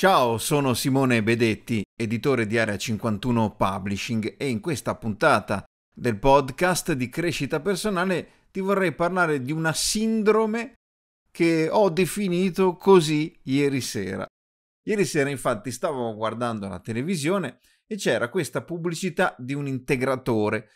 Ciao, sono Simone Bedetti, editore di Area 51 Publishing e in questa puntata del podcast di crescita personale ti vorrei parlare di una sindrome che ho definito così ieri sera. Ieri sera infatti stavo guardando la televisione e c'era questa pubblicità di un integratore,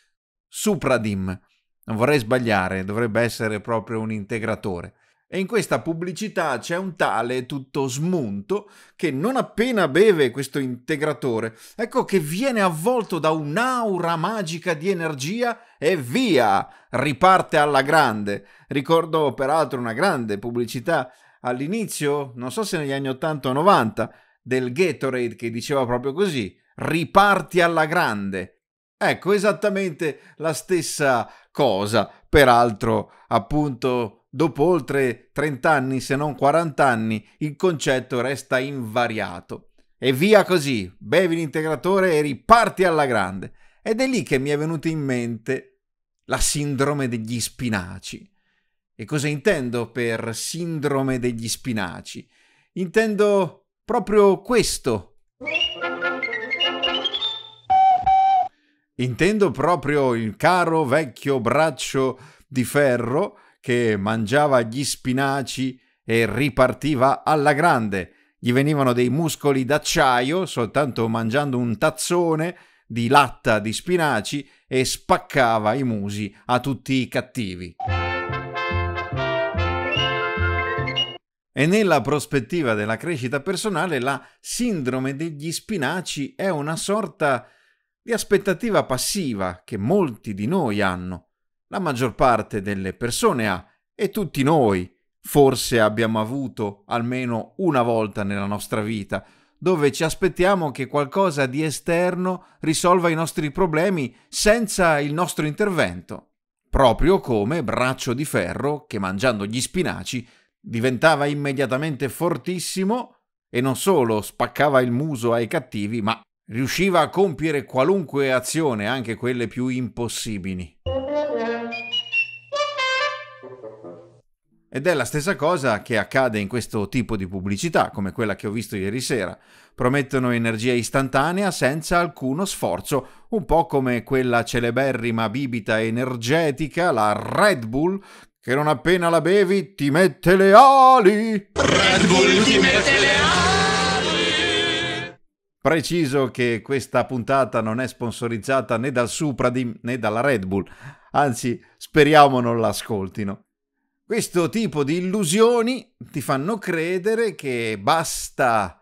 Supradim. Non vorrei sbagliare, dovrebbe essere proprio un integratore e in questa pubblicità c'è un tale tutto smunto che non appena beve questo integratore, ecco che viene avvolto da un'aura magica di energia e via, riparte alla grande. Ricordo peraltro una grande pubblicità all'inizio, non so se negli anni 80 o 90, del Gatorade che diceva proprio così, riparti alla grande Ecco, esattamente la stessa cosa, peraltro appunto dopo oltre 30 anni, se non 40 anni, il concetto resta invariato. E via così, bevi l'integratore e riparti alla grande. Ed è lì che mi è venuta in mente la sindrome degli spinaci. E cosa intendo per sindrome degli spinaci? Intendo proprio questo, Intendo proprio il caro vecchio braccio di ferro che mangiava gli spinaci e ripartiva alla grande. Gli venivano dei muscoli d'acciaio soltanto mangiando un tazzone di latta di spinaci e spaccava i musi a tutti i cattivi. E nella prospettiva della crescita personale la sindrome degli spinaci è una sorta di di aspettativa passiva che molti di noi hanno, la maggior parte delle persone ha e tutti noi forse abbiamo avuto almeno una volta nella nostra vita, dove ci aspettiamo che qualcosa di esterno risolva i nostri problemi senza il nostro intervento, proprio come braccio di ferro che mangiando gli spinaci diventava immediatamente fortissimo e non solo spaccava il muso ai cattivi, ma Riusciva a compiere qualunque azione, anche quelle più impossibili. Ed è la stessa cosa che accade in questo tipo di pubblicità, come quella che ho visto ieri sera. Promettono energia istantanea senza alcuno sforzo, un po' come quella celeberrima bibita energetica, la Red Bull, che non appena la bevi ti mette le ali. Red Bull ti mette le ali. Preciso che questa puntata non è sponsorizzata né dal Supradim né dalla Red Bull, anzi speriamo non l'ascoltino. Questo tipo di illusioni ti fanno credere che basta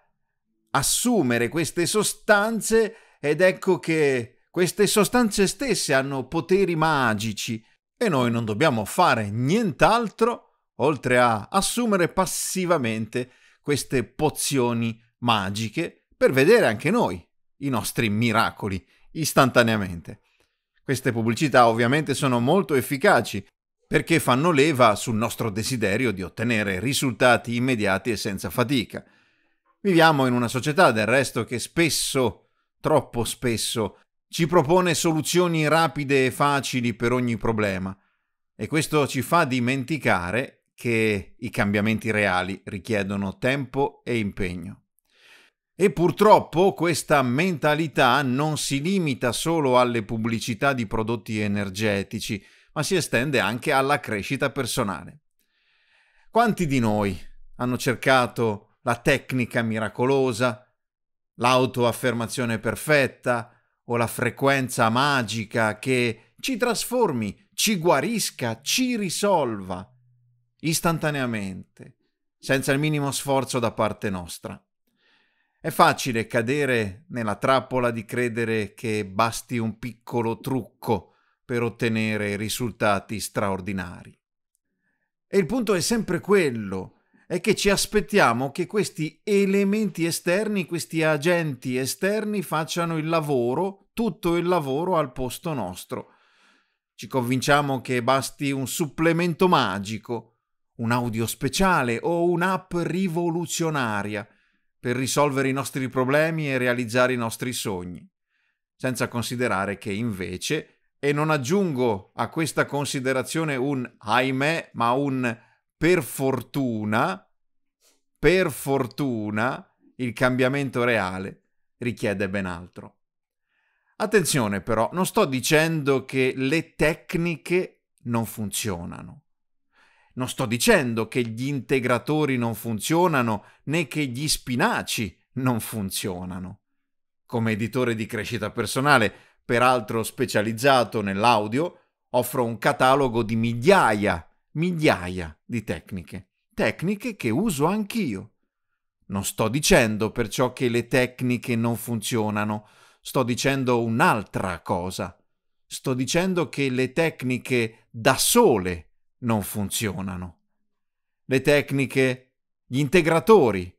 assumere queste sostanze ed ecco che queste sostanze stesse hanno poteri magici e noi non dobbiamo fare nient'altro oltre a assumere passivamente queste pozioni magiche per vedere anche noi i nostri miracoli istantaneamente. Queste pubblicità ovviamente sono molto efficaci perché fanno leva sul nostro desiderio di ottenere risultati immediati e senza fatica. Viviamo in una società del resto che spesso, troppo spesso, ci propone soluzioni rapide e facili per ogni problema e questo ci fa dimenticare che i cambiamenti reali richiedono tempo e impegno. E purtroppo questa mentalità non si limita solo alle pubblicità di prodotti energetici, ma si estende anche alla crescita personale. Quanti di noi hanno cercato la tecnica miracolosa, l'autoaffermazione perfetta o la frequenza magica che ci trasformi, ci guarisca, ci risolva istantaneamente, senza il minimo sforzo da parte nostra? È facile cadere nella trappola di credere che basti un piccolo trucco per ottenere risultati straordinari. E il punto è sempre quello, è che ci aspettiamo che questi elementi esterni, questi agenti esterni facciano il lavoro, tutto il lavoro al posto nostro. Ci convinciamo che basti un supplemento magico, un audio speciale o un'app rivoluzionaria per risolvere i nostri problemi e realizzare i nostri sogni, senza considerare che invece, e non aggiungo a questa considerazione un ahimè, ma un per fortuna, per fortuna, il cambiamento reale richiede ben altro. Attenzione però, non sto dicendo che le tecniche non funzionano. Non sto dicendo che gli integratori non funzionano né che gli spinaci non funzionano. Come editore di crescita personale, peraltro specializzato nell'audio, offro un catalogo di migliaia, migliaia di tecniche, tecniche che uso anch'io. Non sto dicendo perciò che le tecniche non funzionano, sto dicendo un'altra cosa. Sto dicendo che le tecniche da sole non funzionano. Le tecniche, gli integratori,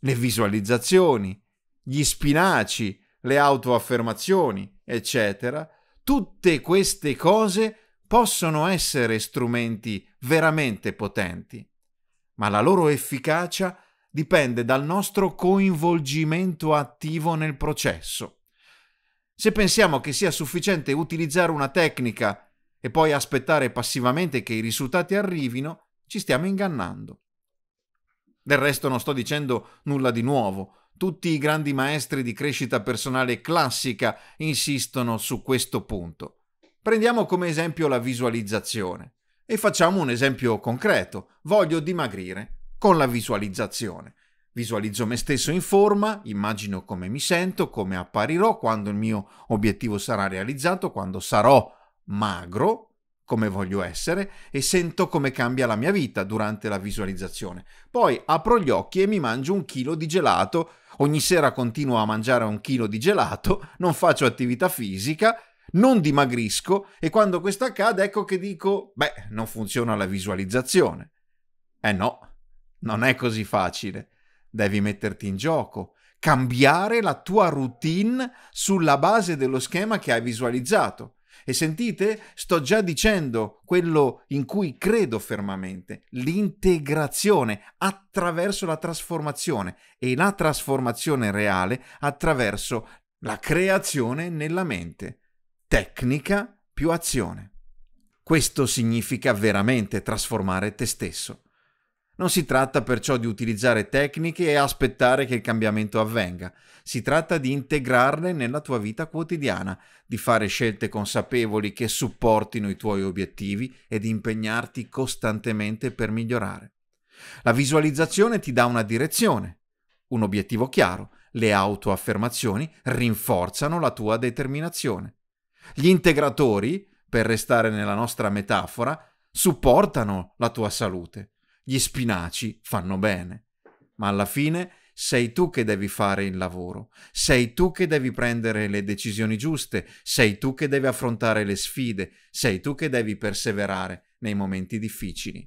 le visualizzazioni, gli spinaci, le autoaffermazioni, eccetera, tutte queste cose possono essere strumenti veramente potenti, ma la loro efficacia dipende dal nostro coinvolgimento attivo nel processo. Se pensiamo che sia sufficiente utilizzare una tecnica e poi aspettare passivamente che i risultati arrivino, ci stiamo ingannando. Del resto non sto dicendo nulla di nuovo, tutti i grandi maestri di crescita personale classica insistono su questo punto. Prendiamo come esempio la visualizzazione e facciamo un esempio concreto. Voglio dimagrire con la visualizzazione. Visualizzo me stesso in forma, immagino come mi sento, come apparirò quando il mio obiettivo sarà realizzato, quando sarò magro, come voglio essere, e sento come cambia la mia vita durante la visualizzazione. Poi apro gli occhi e mi mangio un chilo di gelato, ogni sera continuo a mangiare un chilo di gelato, non faccio attività fisica, non dimagrisco e quando questo accade ecco che dico, beh, non funziona la visualizzazione. Eh no, non è così facile. Devi metterti in gioco, cambiare la tua routine sulla base dello schema che hai visualizzato. E sentite, sto già dicendo quello in cui credo fermamente, l'integrazione attraverso la trasformazione e la trasformazione reale attraverso la creazione nella mente, tecnica più azione. Questo significa veramente trasformare te stesso. Non si tratta perciò di utilizzare tecniche e aspettare che il cambiamento avvenga, si tratta di integrarle nella tua vita quotidiana, di fare scelte consapevoli che supportino i tuoi obiettivi e di impegnarti costantemente per migliorare. La visualizzazione ti dà una direzione, un obiettivo chiaro, le autoaffermazioni rinforzano la tua determinazione. Gli integratori, per restare nella nostra metafora, supportano la tua salute gli spinaci fanno bene, ma alla fine sei tu che devi fare il lavoro, sei tu che devi prendere le decisioni giuste, sei tu che devi affrontare le sfide, sei tu che devi perseverare nei momenti difficili.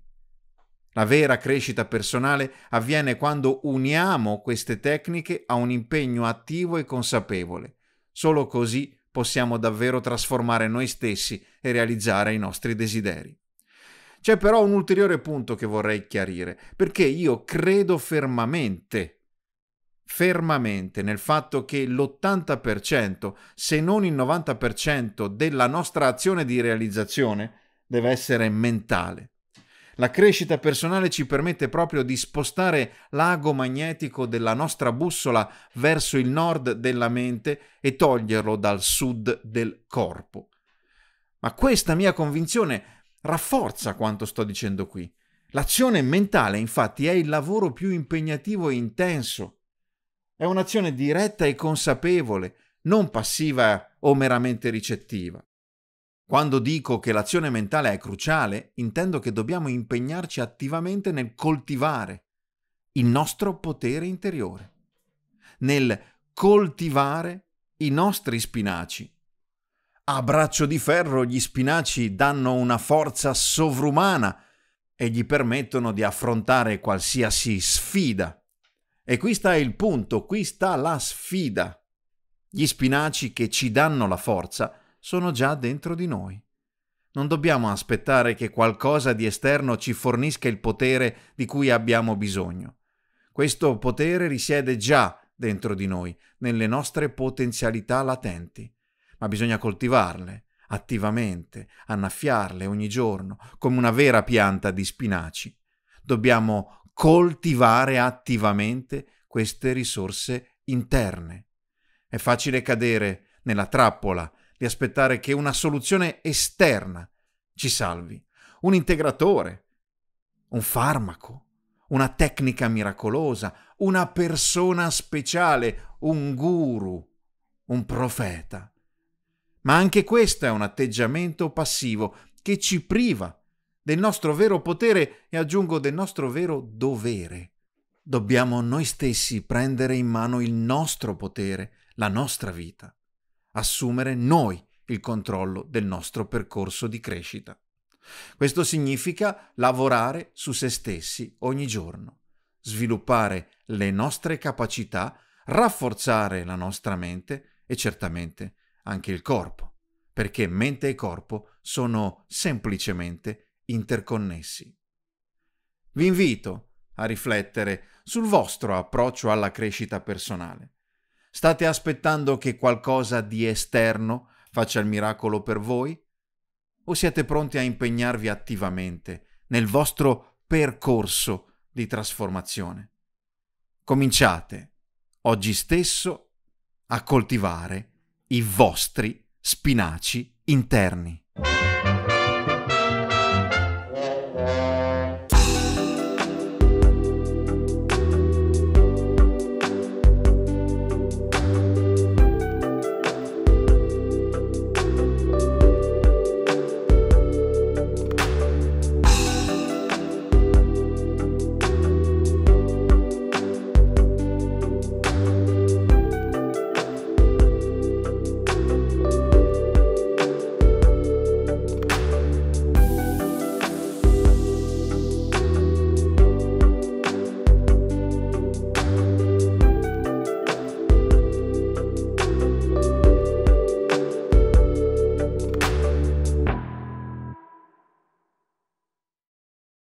La vera crescita personale avviene quando uniamo queste tecniche a un impegno attivo e consapevole. Solo così possiamo davvero trasformare noi stessi e realizzare i nostri desideri. C'è però un ulteriore punto che vorrei chiarire, perché io credo fermamente fermamente nel fatto che l'80%, se non il 90% della nostra azione di realizzazione deve essere mentale. La crescita personale ci permette proprio di spostare l'ago magnetico della nostra bussola verso il nord della mente e toglierlo dal sud del corpo. Ma questa mia convinzione rafforza quanto sto dicendo qui. L'azione mentale infatti è il lavoro più impegnativo e intenso. È un'azione diretta e consapevole, non passiva o meramente ricettiva. Quando dico che l'azione mentale è cruciale, intendo che dobbiamo impegnarci attivamente nel coltivare il nostro potere interiore, nel coltivare i nostri spinaci a braccio di ferro gli spinaci danno una forza sovrumana e gli permettono di affrontare qualsiasi sfida. E qui sta il punto, qui sta la sfida. Gli spinaci che ci danno la forza sono già dentro di noi. Non dobbiamo aspettare che qualcosa di esterno ci fornisca il potere di cui abbiamo bisogno. Questo potere risiede già dentro di noi, nelle nostre potenzialità latenti ma bisogna coltivarle attivamente, annaffiarle ogni giorno, come una vera pianta di spinaci. Dobbiamo coltivare attivamente queste risorse interne. È facile cadere nella trappola di aspettare che una soluzione esterna ci salvi, un integratore, un farmaco, una tecnica miracolosa, una persona speciale, un guru, un profeta. Ma anche questo è un atteggiamento passivo che ci priva del nostro vero potere e aggiungo del nostro vero dovere. Dobbiamo noi stessi prendere in mano il nostro potere, la nostra vita, assumere noi il controllo del nostro percorso di crescita. Questo significa lavorare su se stessi ogni giorno, sviluppare le nostre capacità, rafforzare la nostra mente e certamente anche il corpo, perché mente e corpo sono semplicemente interconnessi. Vi invito a riflettere sul vostro approccio alla crescita personale. State aspettando che qualcosa di esterno faccia il miracolo per voi? O siete pronti a impegnarvi attivamente nel vostro percorso di trasformazione? Cominciate oggi stesso a coltivare i vostri spinaci interni.